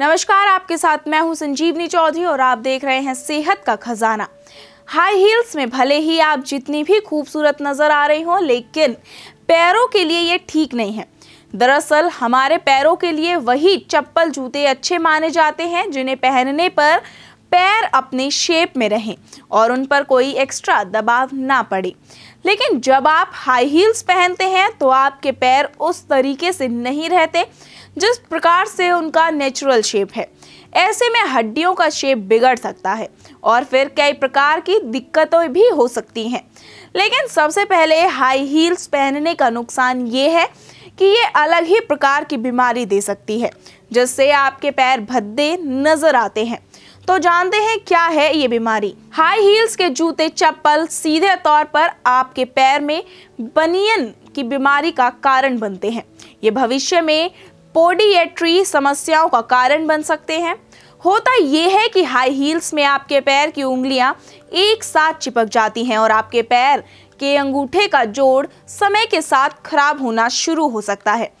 नमस्कार आपके साथ मैं हूं संजीवनी चौधरी और आप देख रहे हैं सेहत का खजाना हाई हील्स में भले ही आप जितनी भी खूबसूरत नज़र आ रही हो लेकिन पैरों के लिए ये ठीक नहीं है दरअसल हमारे पैरों के लिए वही चप्पल जूते अच्छे माने जाते हैं जिन्हें पहनने पर पैर अपने शेप में रहें और उन पर कोई एक्स्ट्रा दबाव ना पड़े लेकिन जब आप हाई हील्स पहनते हैं तो आपके पैर उस तरीके से नहीं रहते जिस प्रकार से उनका नेचुरल शेप है ऐसे में हड्डियों का शेप बिगड़ सकता है और फिर कई प्रकार की दिक्कतें भी हो सकती हैं लेकिन सबसे पहले हाई हील्स पहनने का नुकसान ये है कि ये अलग ही प्रकार की बीमारी दे सकती है जिससे आपके पैर भद्दे नज़र आते हैं तो जानते हैं क्या है ये बीमारी हाई हील्स के जूते चप्पल सीधे तौर पर आपके पैर में बनियन की बीमारी का कारण बनते हैं ये भविष्य में पोडियट्री समस्याओं का कारण बन सकते हैं होता यह है कि हाई हील्स में आपके पैर की उंगलियां एक साथ चिपक जाती हैं और आपके पैर के अंगूठे का जोड़ समय के साथ खराब होना शुरू हो सकता है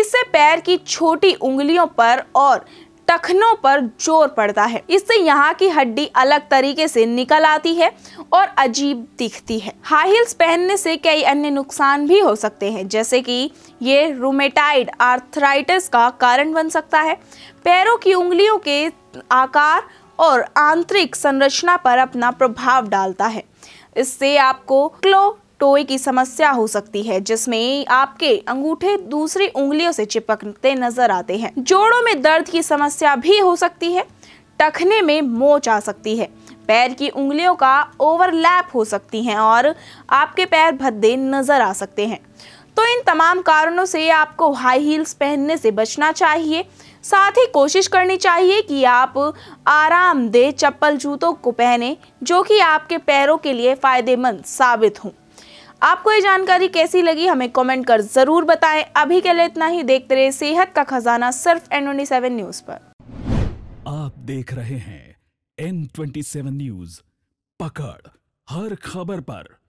इससे पैर की छोटी उंगलियों पर और टखनों पर जोर पड़ता है इससे यहाँ की हड्डी अलग तरीके से निकल आती है और अजीब दिखती है हाई हील्स पहनने से कई अन्य नुकसान भी हो सकते हैं जैसे कि ये रोमेटाइड आर्थराइटिस का कारण बन सकता है पैरों की उंगलियों के आकार और आंतरिक संरचना पर अपना प्रभाव डालता है इससे आपको क्लो टोए की समस्या हो सकती है जिसमें आपके अंगूठे दूसरी उंगलियों से चिपकते नजर आते हैं जोड़ों में दर्द की समस्या भी हो सकती है टखने में मोच आ सकती है पैर की उंगलियों का ओवरलैप हो सकती हैं और आपके पैर भद्दे नजर आ सकते हैं तो इन तमाम कारणों से आपको हाई हील्स पहनने से बचना चाहिए साथ ही कोशिश करनी चाहिए कि आप आरामदेह चप्पल जूतों को पहने जो कि आपके पैरों के लिए फ़ायदेमंद साबित हों आपको ये जानकारी कैसी लगी हमें कमेंट कर ज़रूर बताएं अभी के लिए इतना ही देखते रहे सेहत का खजाना सिर्फ एन सेवन न्यूज पर आप देख रहे हैं एन ट्वेंटी सेवन न्यूज पकड़ हर खबर पर